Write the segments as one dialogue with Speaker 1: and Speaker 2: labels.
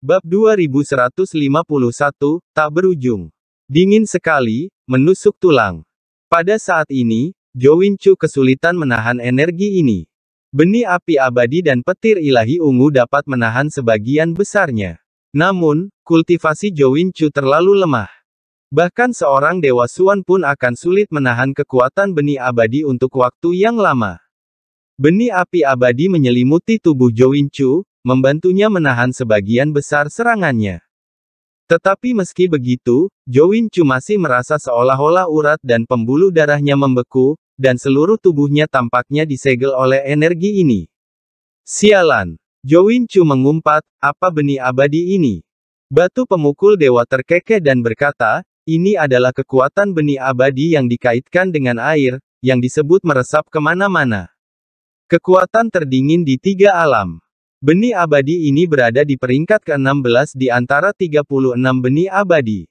Speaker 1: Bab 2151, tak berujung. Dingin sekali, menusuk tulang. Pada saat ini, Jo Win Chu kesulitan menahan energi ini. Benih api abadi dan petir ilahi ungu dapat menahan sebagian besarnya. Namun, kultivasi Jo Win Chu terlalu lemah. Bahkan seorang Dewa Suan pun akan sulit menahan kekuatan benih abadi untuk waktu yang lama. Benih api abadi menyelimuti tubuh Jo Win Chu, membantunya menahan sebagian besar serangannya. Tetapi meski begitu, Jowin Chu masih merasa seolah-olah urat dan pembuluh darahnya membeku, dan seluruh tubuhnya tampaknya disegel oleh energi ini. Sialan! Jowin Chu mengumpat, apa benih abadi ini? Batu pemukul dewa terkekeh dan berkata, ini adalah kekuatan benih abadi yang dikaitkan dengan air, yang disebut meresap kemana-mana. Kekuatan terdingin di tiga alam. Benih abadi ini berada di peringkat ke-16 di antara 36 benih abadi.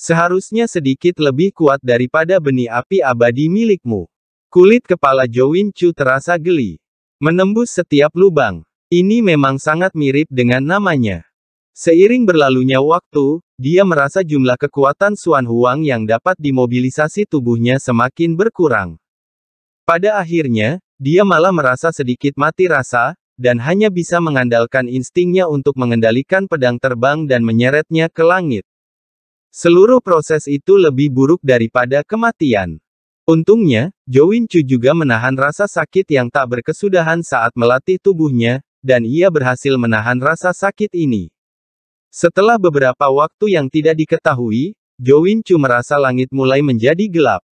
Speaker 1: Seharusnya sedikit lebih kuat daripada benih api abadi milikmu. Kulit kepala Jowin Chu terasa geli. Menembus setiap lubang. Ini memang sangat mirip dengan namanya. Seiring berlalunya waktu, dia merasa jumlah kekuatan Suan Huang yang dapat dimobilisasi tubuhnya semakin berkurang. Pada akhirnya, dia malah merasa sedikit mati rasa, dan hanya bisa mengandalkan instingnya untuk mengendalikan pedang terbang dan menyeretnya ke langit. Seluruh proses itu lebih buruk daripada kematian. Untungnya, Jowin Chu juga menahan rasa sakit yang tak berkesudahan saat melatih tubuhnya, dan ia berhasil menahan rasa sakit ini. Setelah beberapa waktu yang tidak diketahui, Jowin Chu merasa langit mulai menjadi gelap.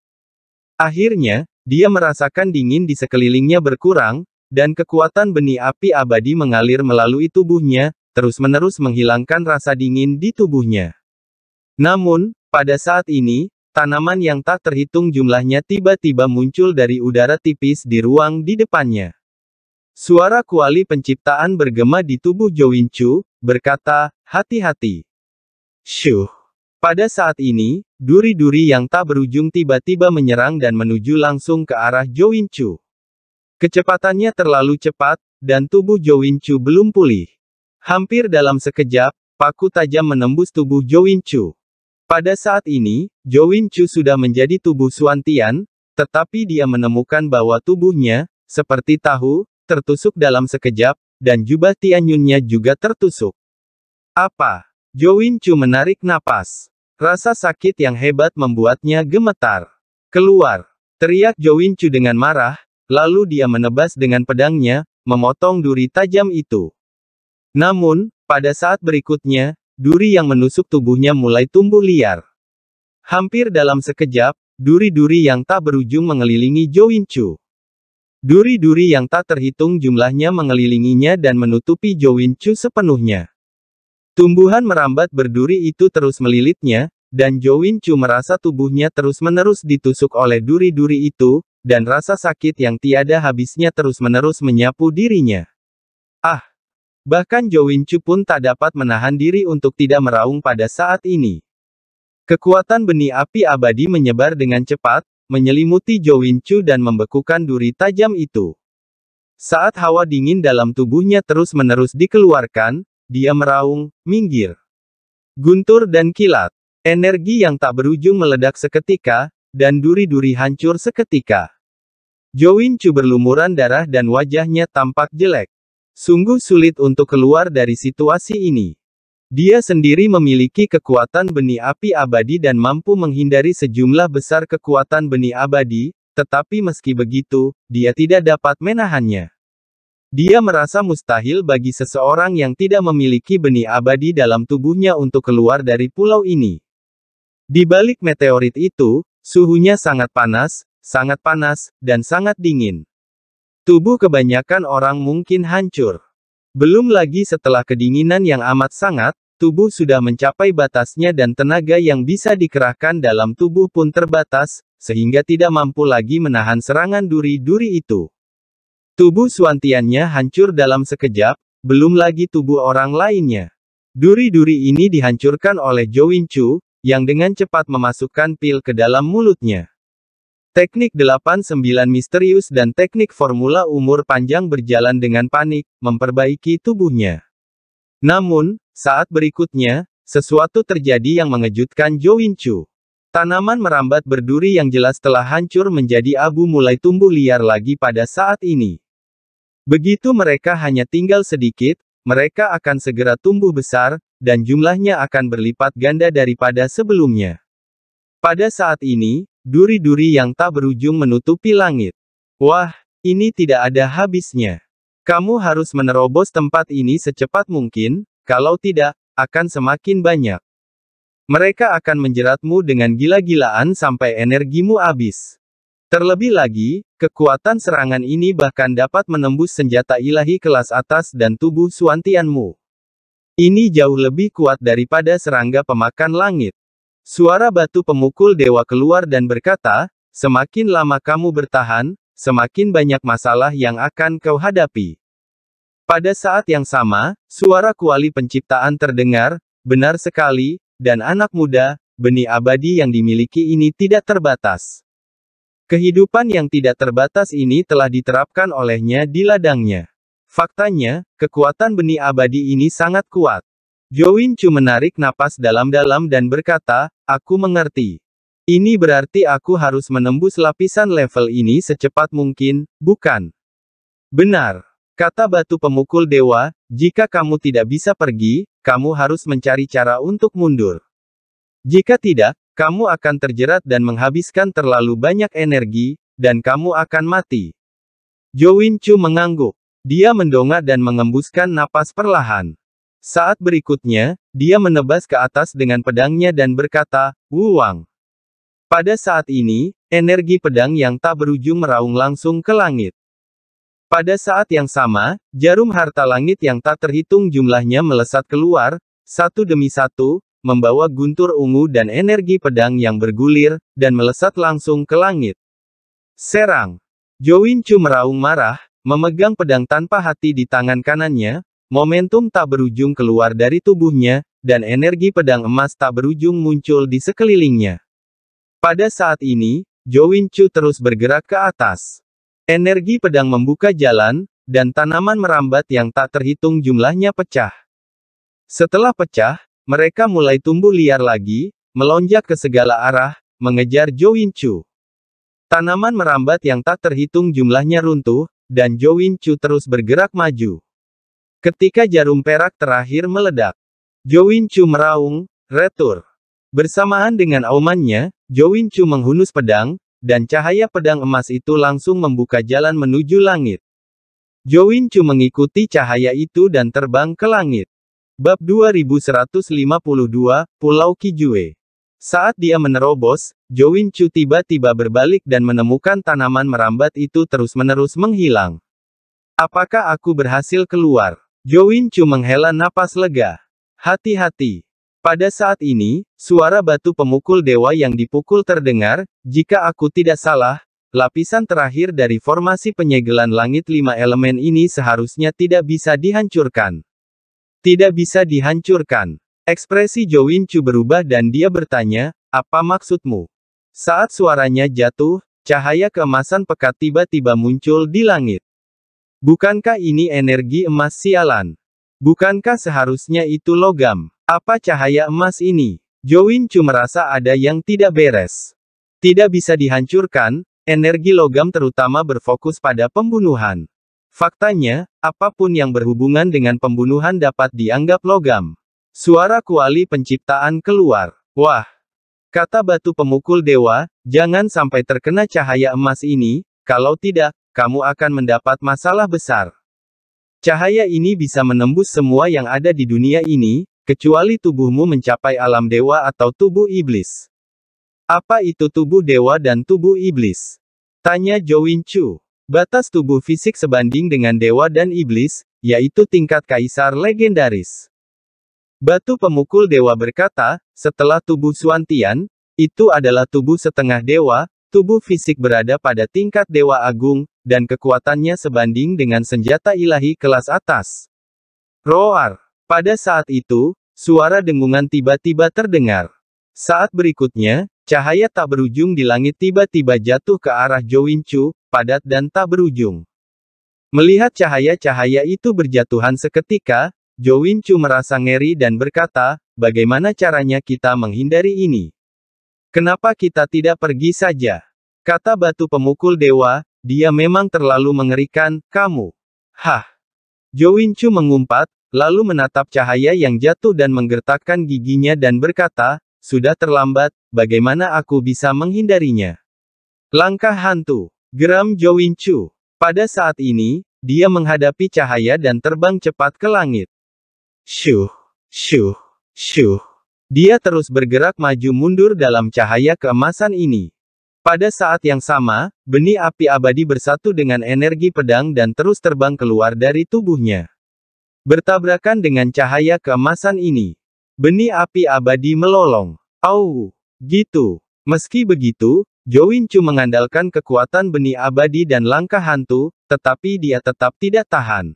Speaker 1: Akhirnya, dia merasakan dingin di sekelilingnya berkurang, dan kekuatan benih api abadi mengalir melalui tubuhnya, terus-menerus menghilangkan rasa dingin di tubuhnya. Namun, pada saat ini, tanaman yang tak terhitung jumlahnya tiba-tiba muncul dari udara tipis di ruang di depannya. Suara kuali penciptaan bergema di tubuh Jowinchu, berkata, hati-hati. Syuh. Pada saat ini, duri-duri yang tak berujung tiba-tiba menyerang dan menuju langsung ke arah Jowinchu. Kecepatannya terlalu cepat, dan tubuh Jo Chu belum pulih. Hampir dalam sekejap, paku tajam menembus tubuh Jo Chu. Pada saat ini, Jo Chu sudah menjadi tubuh Suantian, tetapi dia menemukan bahwa tubuhnya, seperti tahu, tertusuk dalam sekejap, dan jubah Tianyunnya juga tertusuk. Apa? Jo Chu menarik napas. Rasa sakit yang hebat membuatnya gemetar. Keluar. Teriak Jo Chu dengan marah, Lalu dia menebas dengan pedangnya, memotong duri tajam itu. Namun, pada saat berikutnya, duri yang menusuk tubuhnya mulai tumbuh liar. Hampir dalam sekejap, duri-duri yang tak berujung mengelilingi Zhou Yinchu. Duri-duri yang tak terhitung jumlahnya mengelilinginya dan menutupi Zhou Yinchu sepenuhnya. Tumbuhan merambat berduri itu terus melilitnya, dan Zhou Yinchu merasa tubuhnya terus-menerus ditusuk oleh duri-duri itu, dan rasa sakit yang tiada habisnya terus-menerus menyapu dirinya. Ah! Bahkan Jo Winchu pun tak dapat menahan diri untuk tidak meraung pada saat ini. Kekuatan benih api abadi menyebar dengan cepat, menyelimuti Jo Winchu dan membekukan duri tajam itu. Saat hawa dingin dalam tubuhnya terus-menerus dikeluarkan, dia meraung, minggir. Guntur dan kilat. Energi yang tak berujung meledak seketika, dan duri-duri hancur seketika. Join Chu berlumuran darah dan wajahnya tampak jelek. Sungguh sulit untuk keluar dari situasi ini. Dia sendiri memiliki kekuatan benih api abadi dan mampu menghindari sejumlah besar kekuatan benih abadi, tetapi meski begitu, dia tidak dapat menahannya. Dia merasa mustahil bagi seseorang yang tidak memiliki benih abadi dalam tubuhnya untuk keluar dari pulau ini. Di balik meteorit itu, suhunya sangat panas, sangat panas, dan sangat dingin. Tubuh kebanyakan orang mungkin hancur. Belum lagi setelah kedinginan yang amat sangat, tubuh sudah mencapai batasnya dan tenaga yang bisa dikerahkan dalam tubuh pun terbatas, sehingga tidak mampu lagi menahan serangan duri-duri itu. Tubuh Suantiannya hancur dalam sekejap, belum lagi tubuh orang lainnya. Duri-duri ini dihancurkan oleh Zhou Chu, yang dengan cepat memasukkan pil ke dalam mulutnya. Teknik 89 misterius dan teknik formula umur panjang berjalan dengan panik, memperbaiki tubuhnya. Namun, saat berikutnya, sesuatu terjadi yang mengejutkan Jo Winchu. Tanaman merambat berduri yang jelas telah hancur menjadi abu mulai tumbuh liar lagi pada saat ini. Begitu mereka hanya tinggal sedikit, mereka akan segera tumbuh besar, dan jumlahnya akan berlipat ganda daripada sebelumnya. Pada saat ini, Duri-duri yang tak berujung menutupi langit. Wah, ini tidak ada habisnya. Kamu harus menerobos tempat ini secepat mungkin, kalau tidak, akan semakin banyak. Mereka akan menjeratmu dengan gila-gilaan sampai energimu habis. Terlebih lagi, kekuatan serangan ini bahkan dapat menembus senjata ilahi kelas atas dan tubuh suantianmu. Ini jauh lebih kuat daripada serangga pemakan langit. Suara batu pemukul dewa keluar dan berkata, semakin lama kamu bertahan, semakin banyak masalah yang akan kau hadapi. Pada saat yang sama, suara kuali penciptaan terdengar, benar sekali, dan anak muda, benih abadi yang dimiliki ini tidak terbatas. Kehidupan yang tidak terbatas ini telah diterapkan olehnya di ladangnya. Faktanya, kekuatan benih abadi ini sangat kuat. Join Chu menarik napas dalam-dalam dan berkata, aku mengerti. Ini berarti aku harus menembus lapisan level ini secepat mungkin, bukan? Benar. Kata batu pemukul dewa, jika kamu tidak bisa pergi, kamu harus mencari cara untuk mundur. Jika tidak, kamu akan terjerat dan menghabiskan terlalu banyak energi, dan kamu akan mati. Jowin Chu mengangguk. Dia mendongak dan mengembuskan napas perlahan. Saat berikutnya, dia menebas ke atas dengan pedangnya dan berkata, Wuang. Pada saat ini, energi pedang yang tak berujung meraung langsung ke langit. Pada saat yang sama, jarum harta langit yang tak terhitung jumlahnya melesat keluar, satu demi satu, membawa guntur ungu dan energi pedang yang bergulir, dan melesat langsung ke langit. Serang! Jowin Chu meraung marah, memegang pedang tanpa hati di tangan kanannya, Momentum tak berujung keluar dari tubuhnya, dan energi pedang emas tak berujung muncul di sekelilingnya. Pada saat ini, Jo Win Chu terus bergerak ke atas. Energi pedang membuka jalan, dan tanaman merambat yang tak terhitung jumlahnya pecah. Setelah pecah, mereka mulai tumbuh liar lagi, melonjak ke segala arah, mengejar Jo Win Chu. Tanaman merambat yang tak terhitung jumlahnya runtuh, dan Jo Win Chu terus bergerak maju. Ketika jarum perak terakhir meledak, Win Chu meraung, retur. Bersamaan dengan aumannya, Win Chu menghunus pedang, dan cahaya pedang emas itu langsung membuka jalan menuju langit. Win Chu mengikuti cahaya itu dan terbang ke langit. Bab 2152, Pulau Kijue. Saat dia menerobos, Win Chu tiba-tiba berbalik dan menemukan tanaman merambat itu terus-menerus menghilang. Apakah aku berhasil keluar? Jowin Chu menghela napas lega. Hati-hati. Pada saat ini, suara batu pemukul dewa yang dipukul terdengar, jika aku tidak salah, lapisan terakhir dari formasi penyegelan langit lima elemen ini seharusnya tidak bisa dihancurkan. Tidak bisa dihancurkan. Ekspresi Jowin Chu berubah dan dia bertanya, apa maksudmu? Saat suaranya jatuh, cahaya kemasan pekat tiba-tiba muncul di langit. Bukankah ini energi emas sialan? Bukankah seharusnya itu logam? Apa cahaya emas ini? Jowin Chu merasa ada yang tidak beres. Tidak bisa dihancurkan, energi logam terutama berfokus pada pembunuhan. Faktanya, apapun yang berhubungan dengan pembunuhan dapat dianggap logam. Suara kuali penciptaan keluar. Wah! Kata batu pemukul dewa, jangan sampai terkena cahaya emas ini, kalau tidak, kamu akan mendapat masalah besar. Cahaya ini bisa menembus semua yang ada di dunia ini, kecuali tubuhmu mencapai alam dewa atau tubuh iblis. Apa itu tubuh dewa dan tubuh iblis? Tanya Jowin Chu. Batas tubuh fisik sebanding dengan dewa dan iblis, yaitu tingkat kaisar legendaris. Batu pemukul dewa berkata, setelah tubuh Suantian, itu adalah tubuh setengah dewa, Tubuh fisik berada pada tingkat Dewa Agung, dan kekuatannya sebanding dengan senjata ilahi kelas atas. Roar! Pada saat itu, suara dengungan tiba-tiba terdengar. Saat berikutnya, cahaya tak berujung di langit tiba-tiba jatuh ke arah Jowinchu, padat dan tak berujung. Melihat cahaya-cahaya itu berjatuhan seketika, Jowinchu merasa ngeri dan berkata, bagaimana caranya kita menghindari ini? Kenapa kita tidak pergi saja? Kata batu pemukul dewa, dia memang terlalu mengerikan, kamu. Hah. Jo Jowinchu mengumpat, lalu menatap cahaya yang jatuh dan menggertakkan giginya dan berkata, sudah terlambat, bagaimana aku bisa menghindarinya? Langkah hantu. Geram Jo Jowinchu. Pada saat ini, dia menghadapi cahaya dan terbang cepat ke langit. Syuh, syuh, syuh. Dia terus bergerak maju mundur dalam cahaya keemasan ini. Pada saat yang sama, benih api abadi bersatu dengan energi pedang dan terus terbang keluar dari tubuhnya. Bertabrakan dengan cahaya keemasan ini. Benih api abadi melolong. Au, gitu. Meski begitu, Chu mengandalkan kekuatan benih abadi dan langkah hantu, tetapi dia tetap tidak tahan.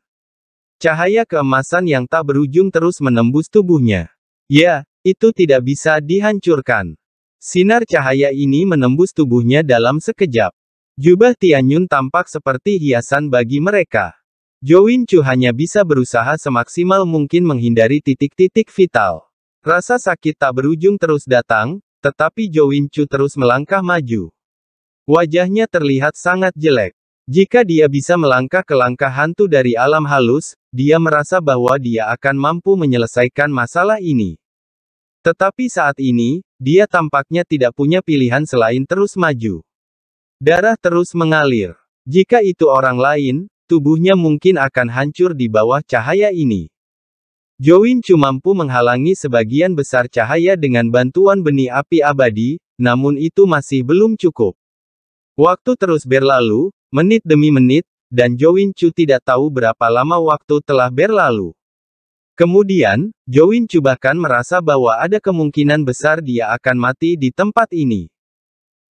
Speaker 1: Cahaya keemasan yang tak berujung terus menembus tubuhnya. Ya, itu tidak bisa dihancurkan. Sinar cahaya ini menembus tubuhnya dalam sekejap. Jubah Tianyun tampak seperti hiasan bagi mereka. Jowin Chu hanya bisa berusaha semaksimal mungkin menghindari titik-titik vital. Rasa sakit tak berujung terus datang, tetapi Jowin Chu terus melangkah maju. Wajahnya terlihat sangat jelek. Jika dia bisa melangkah ke langkah hantu dari alam halus, dia merasa bahwa dia akan mampu menyelesaikan masalah ini. Tetapi saat ini, dia tampaknya tidak punya pilihan selain terus maju. Darah terus mengalir. Jika itu orang lain, tubuhnya mungkin akan hancur di bawah cahaya ini. Join Chu mampu menghalangi sebagian besar cahaya dengan bantuan benih api abadi, namun itu masih belum cukup. Waktu terus berlalu, menit demi menit, dan Join Chu tidak tahu berapa lama waktu telah berlalu. Kemudian, Jowin bahkan merasa bahwa ada kemungkinan besar dia akan mati di tempat ini.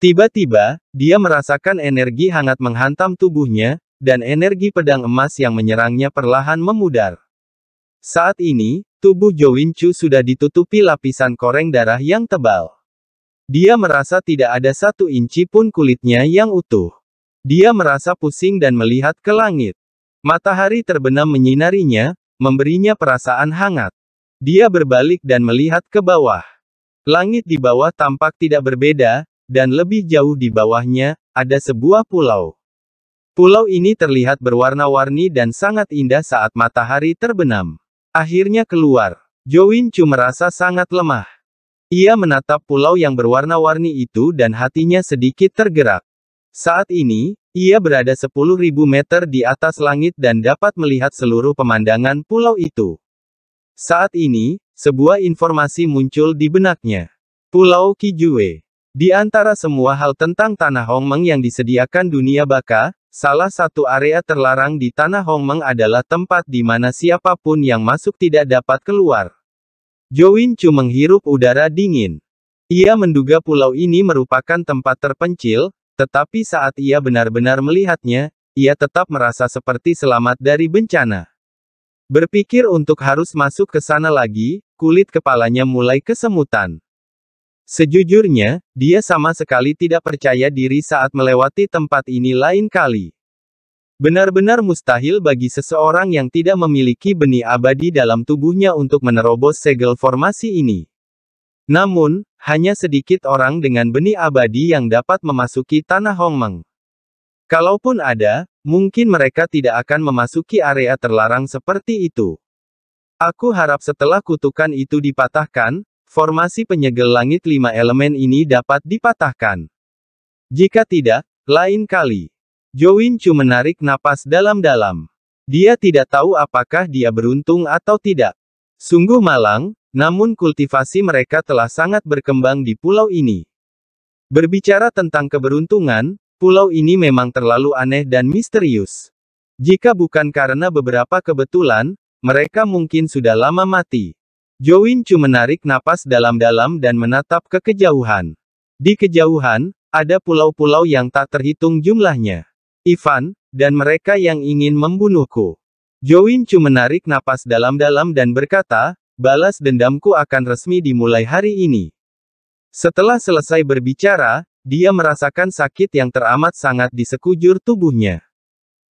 Speaker 1: Tiba-tiba, dia merasakan energi hangat menghantam tubuhnya, dan energi pedang emas yang menyerangnya perlahan memudar. Saat ini, tubuh Jowin Chu sudah ditutupi lapisan koreng darah yang tebal. Dia merasa tidak ada satu inci pun kulitnya yang utuh. Dia merasa pusing dan melihat ke langit. Matahari terbenam menyinarinya, memberinya perasaan hangat. Dia berbalik dan melihat ke bawah. Langit di bawah tampak tidak berbeda, dan lebih jauh di bawahnya, ada sebuah pulau. Pulau ini terlihat berwarna-warni dan sangat indah saat matahari terbenam. Akhirnya keluar. Chu merasa sangat lemah. Ia menatap pulau yang berwarna-warni itu dan hatinya sedikit tergerak. Saat ini, ia berada 10.000 meter di atas langit dan dapat melihat seluruh pemandangan pulau itu. Saat ini, sebuah informasi muncul di benaknya. Pulau Kijue. Di antara semua hal tentang Tanah Hongmeng yang disediakan dunia baka, salah satu area terlarang di Tanah Hongmeng adalah tempat di mana siapapun yang masuk tidak dapat keluar. Jowin Chu menghirup udara dingin. Ia menduga pulau ini merupakan tempat terpencil, tetapi saat ia benar-benar melihatnya, ia tetap merasa seperti selamat dari bencana. Berpikir untuk harus masuk ke sana lagi, kulit kepalanya mulai kesemutan. Sejujurnya, dia sama sekali tidak percaya diri saat melewati tempat ini lain kali. Benar-benar mustahil bagi seseorang yang tidak memiliki benih abadi dalam tubuhnya untuk menerobos segel formasi ini. Namun, hanya sedikit orang dengan benih abadi yang dapat memasuki tanah Hongmeng. Kalaupun ada, mungkin mereka tidak akan memasuki area terlarang seperti itu. Aku harap setelah kutukan itu dipatahkan, formasi penyegel langit lima elemen ini dapat dipatahkan. Jika tidak, lain kali. Chu menarik napas dalam-dalam. Dia tidak tahu apakah dia beruntung atau tidak. Sungguh malang, namun kultivasi mereka telah sangat berkembang di pulau ini. Berbicara tentang keberuntungan, pulau ini memang terlalu aneh dan misterius. Jika bukan karena beberapa kebetulan, mereka mungkin sudah lama mati. Jowin Chu menarik napas dalam-dalam dan menatap ke kejauhan. Di kejauhan, ada pulau-pulau yang tak terhitung jumlahnya. Ivan, dan mereka yang ingin membunuhku. Jowin Chu menarik napas dalam-dalam dan berkata, Balas dendamku akan resmi dimulai hari ini. Setelah selesai berbicara, dia merasakan sakit yang teramat sangat di sekujur tubuhnya.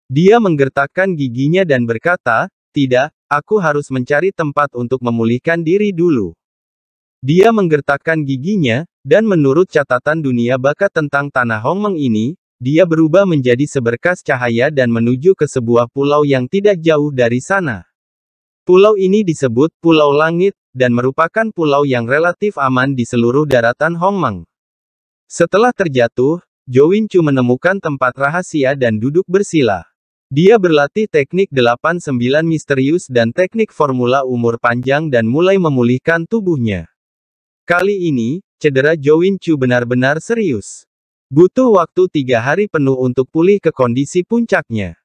Speaker 1: Dia menggertakkan giginya dan berkata, "Tidak, aku harus mencari tempat untuk memulihkan diri dulu." Dia menggertakkan giginya, dan menurut catatan dunia bakat tentang Tanah Hong Meng ini, dia berubah menjadi seberkas cahaya dan menuju ke sebuah pulau yang tidak jauh dari sana. Pulau ini disebut Pulau Langit, dan merupakan pulau yang relatif aman di seluruh daratan Hongmeng. Setelah terjatuh, Jo Chu menemukan tempat rahasia dan duduk bersila. Dia berlatih teknik 89 misterius dan teknik formula umur panjang dan mulai memulihkan tubuhnya. Kali ini, cedera Jo Chu benar-benar serius. Butuh waktu tiga hari penuh untuk pulih ke kondisi puncaknya.